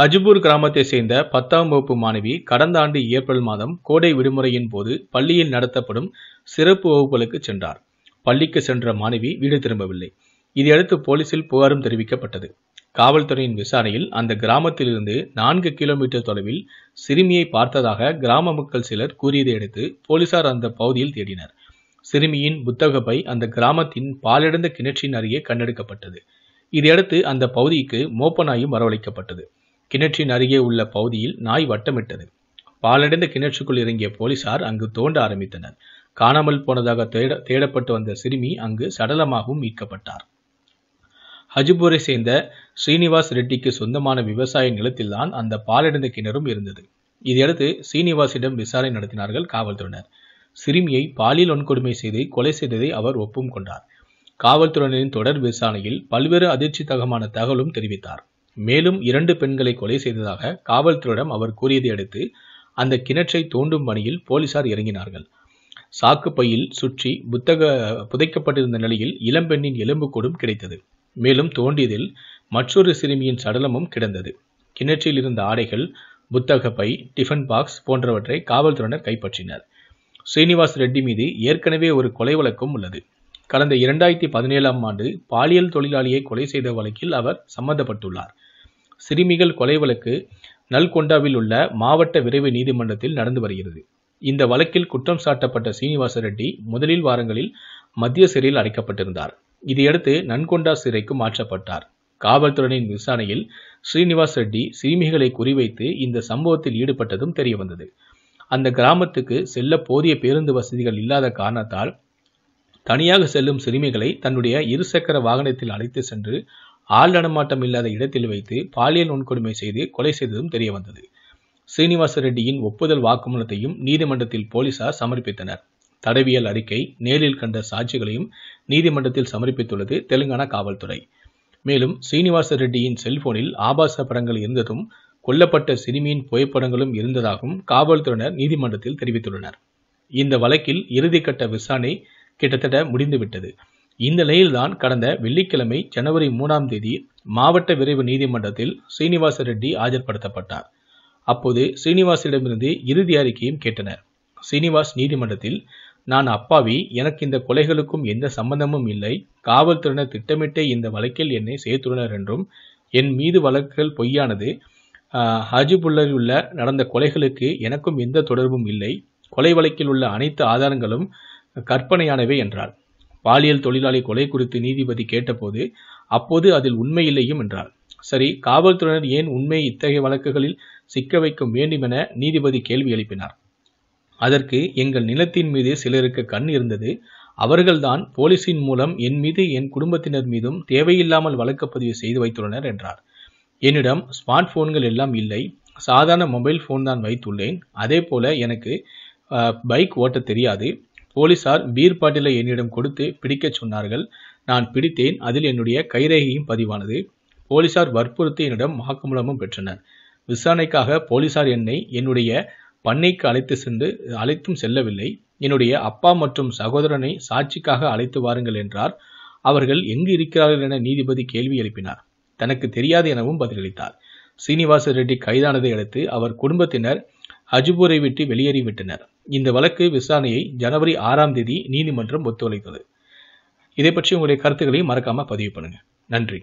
ஹஜ்பூர் கிராமத்தை சேர்ந்த பத்தாம் வகுப்பு மாணவி கடந்த ஆண்டு ஏப்ரல் மாதம் கோடை விடுமுறையின் போது பள்ளியில் நடத்தப்படும் சிறப்பு வகுப்புகளுக்கு சென்றார் பள்ளிக்கு சென்ற மாணவி வீடு திரும்பவில்லை இதையடுத்து போலீசில் புகாரும் தெரிவிக்கப்பட்டது காவல்துறையின் விசாரணையில் அந்த கிராமத்திலிருந்து நான்கு கிலோமீட்டர் தொலைவில் சிறுமியை பார்த்ததாக கிராம மக்கள் சிலர் கூறியதை அடுத்து போலீசார் அந்த பகுதியில் தேடினர் சிறுமியின் புத்தக பை அந்த கிராமத்தின் பாலிடந்த கிணற்றின் அருகே கண்டெடுக்கப்பட்டது இதையடுத்து அந்த பகுதிக்கு மோப்பனாயும் வரவழைக்கப்பட்டது கிணற்றின் அருகே உள்ள பகுதியில் நாய் வட்டமிட்டது பாலடைந்த கிணற்றுக்குள் இறங்கிய போலீசார் அங்கு தோண்ட ஆரம்பித்தனர் காணாமல் போனதாக தேட தேடப்பட்டு வந்த சிறுமி அங்கு சடலமாகவும் மீட்கப்பட்டார் ஹஜிபூரை சேர்ந்த ஸ்ரீனிவாஸ் ரெட்டிக்கு சொந்தமான விவசாய நிலத்தில்தான் அந்த பாலடைந்த கிணறும் இருந்தது இதையடுத்து ஸ்ரீனிவாசிடம் விசாரணை நடத்தினார்கள் காவல்துறையினர் சிறுமியை பாலியல் வன்கொடுமை செய்து கொலை செய்ததை அவர் ஒப்பும் கொண்டார் காவல்துறையினரின் தொடர் விசாரணையில் பல்வேறு அதிர்ச்சி தகமான தகவலும் தெரிவித்தார் மேலும் இரண்டு பெண்களை கொலை செய்ததாக காவல்துறையிடம் அவர் கூறியதை அடுத்து அந்த கிணற்றை தோண்டும் பணியில் போலீசார் இறங்கினார்கள் சாக்கு பையில் சுற்றி புத்தக புதைக்கப்பட்டிருந்த நிலையில் இளம்பெண்ணின் எலும்புக்கூடும் கிடைத்தது மேலும் தோண்டியதில் மற்றொரு சிறுமியின் சடலமும் கிடந்தது கிணற்றில் இருந்த ஆடைகள் புத்தக பை டிஃபன் பாக்ஸ் போன்றவற்றை காவல்துறையினர் கைப்பற்றினர் ஸ்ரீனிவாஸ் ரெட்டி மீது ஏற்கனவே ஒரு கொலை வழக்கும் உள்ளது கடந்த இரண்டாயிரத்தி பதினேழாம் ஆண்டு பாலியல் தொழிலாளியை கொலை செய்த வழக்கில் அவர் சம்பந்தப்பட்டுள்ளார் சிறுமிகள் கொலை வழக்கு நல்கொண்டாவில் உள்ள மாவட்ட விரைவு நீதிமன்றத்தில் நடந்து வருகிறது இந்த வழக்கில் குற்றம் சாட்டப்பட்ட சீனிவாச ரெட்டி முதலில் வாரங்களில் மத்திய சிறையில் அடைக்கப்பட்டிருந்தார் இதையடுத்து நன்கொண்டா சிறைக்கு மாற்றப்பட்டார் காவல்துறையின் விசாரணையில் ஸ்ரீனிவாஸ் ரெட்டி சிறுமிகளை குறிவைத்து இந்த சம்பவத்தில் ஈடுபட்டதும் தெரியவந்தது அந்த கிராமத்துக்கு செல்ல போதிய பேருந்து வசதிகள் இல்லாத காரணத்தால் தனியாக செல்லும் சிறுமிகளை தன்னுடைய இருசக்கர வாகனத்தில் அழைத்து சென்று ஆள் நடமாட்டம் இல்லாத இடத்தில் வைத்து பாலியல் வன்கொடுமை செய்து கொலை செய்ததும் தெரியவந்தது ஸ்ரீனிவாச ரெட்டியின் ஒப்புதல் வாக்குமூலத்தையும் நீதிமன்றத்தில் போலீசார் சமர்ப்பித்தனர் தடவியல் அறிக்கை நேரில் கண்ட சாட்சிகளையும் நீதிமன்றத்தில் சமர்ப்பித்துள்ளது தெலுங்கானா காவல்துறை மேலும் ஸ்ரீனிவாச ரெட்டியின் செல்போனில் ஆபாச படங்கள் இருந்ததும் கொல்லப்பட்ட சிறுமியின் புகைப்படங்களும் இருந்ததாகவும் காவல்துறையினர் நீதிமன்றத்தில் தெரிவித்துள்ளனர் இந்த வழக்கில் இறுதிக்கட்ட விசாரணை கிட்டத்தட்ட முடிந்துவிட்டது இந்த நிலையில்தான் கடந்த வெள்ளிக்கிழமை ஜனவரி மூணாம் தேதி மாவட்ட விரைவு நீதிமன்றத்தில் ஸ்ரீனிவாச ரெட்டி ஆஜர்படுத்தப்பட்டார் அப்போது ஸ்ரீனிவாசிடமிருந்து இறுதி அறிக்கையும் கேட்டனர் ஸ்ரீனிவாஸ் நீதிமன்றத்தில் நான் அப்பாவி எனக்கு இந்த கொலைகளுக்கும் எந்த சம்பந்தமும் இல்லை காவல்துறையினர் திட்டமிட்டே இந்த வழக்கில் என்னை சேர்த்துள்ளனர் என்றும் என் மீது வழக்குகள் பொய்யானது ஹஜிபுல்லரில் உள்ள நடந்த கொலைகளுக்கு எனக்கும் எந்த தொடர்பும் இல்லை கொலை வழக்கில் உள்ள அனைத்து ஆதாரங்களும் கற்பனையானவை என்றார் பாலியல் தொழிலாளி கொலை குறித்து நீதிபதி கேட்டபோது அப்போது அதில் உண்மை இல்லையும் என்றார் சரி காவல்துறையினர் ஏன் உண்மையை இத்தகைய வழக்குகளில் சிக்க வைக்க வேண்டும் என நீதிபதி கேள்வி எழுப்பினார் அதற்கு எங்கள் நிலத்தின் மீது சிலருக்கு கண் இருந்தது அவர்கள்தான் போலீசின் மூலம் என் மீது என் குடும்பத்தினர் மீதும் தேவையில்லாமல் வழக்கு பதிவு செய்து வைத்துள்ளனர் என்றார் என்னிடம் ஸ்மார்ட் போன்கள் எல்லாம் இல்லை சாதாரண மொபைல் ஃபோன் தான் வைத்துள்ளேன் அதே போல எனக்கு பைக் ஓட்ட தெரியாது போலீசார் பீர் பாட்டிலை என்னிடம் கொடுத்து பிடிக்கச் சொன்னார்கள் நான் பிடித்தேன் அதில் என்னுடைய கைரேகையும் பதிவானது போலீசார் வற்புறுத்தி என்னிடம் வாக்குமூலமும் பெற்றனர் விசாரணைக்காக போலீசார் என்னை என்னுடைய பண்ணைக்கு அழைத்து சென்று அழைத்தும் செல்லவில்லை என்னுடைய அப்பா மற்றும் சகோதரனை சாட்சிக்காக அழைத்து வாருங்கள் என்றார் அவர்கள் எங்கு இருக்கிறார்கள் என நீதிபதி கேள்வி எழுப்பினார் தனக்கு தெரியாது எனவும் பதிலளித்தார் சீனிவாச ரெட்டி கைதானதை அடுத்து அவர் குடும்பத்தினர் அஜிபூரை விட்டு வெளியேறிவிட்டனர் இந்த வழக்கு விசாரணையை ஜனவரி ஆறாம் தேதி நீதிமன்றம் ஒத்துழைத்தது இதை பற்றி உங்களுடைய கருத்துக்களையும் மறக்காமல் பதிவு பண்ணுங்கள் நன்றி